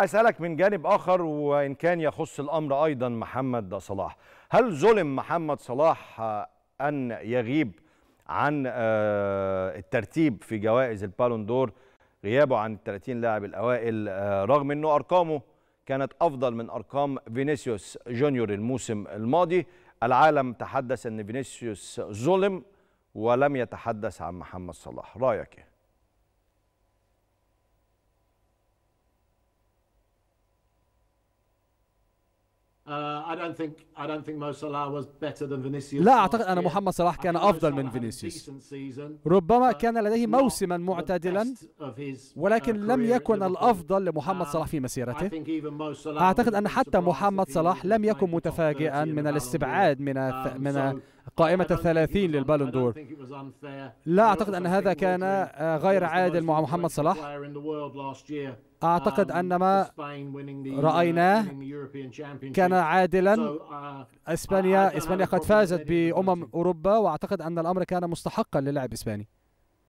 أسألك من جانب آخر وإن كان يخص الأمر أيضا محمد صلاح هل ظلم محمد صلاح آه، أن يغيب عن آه، الترتيب في جوائز البالون دور غيابه عن ال 30 لاعب الأوائل آه، رغم أنه أرقامه كانت أفضل من أرقام فينيسيوس جونيور الموسم الماضي العالم تحدث أن فينيسيوس ظلم ولم يتحدث عن محمد صلاح رأيك إيه؟ لا أعتقد أن محمد صلاح كان أفضل من فينيسيوس ربما كان لديه موسما معتدلا uh, ولكن لم يكن الأفضل لمحمد uh, صلاح في مسيرته أعتقد أن حتى محمد صلاح لم يكن متفاجئا من الاستبعاد من um, من قائمة الثلاثين للبالون دور لا أعتقد أن هذا كان آه، غير عادل مع محمد صلاح أعتقد أن ما رأيناه كان عادلا إسبانيا إسبانيا قد فازت بأمم أوروبا وأعتقد أن الأمر كان مستحقا للعب إسباني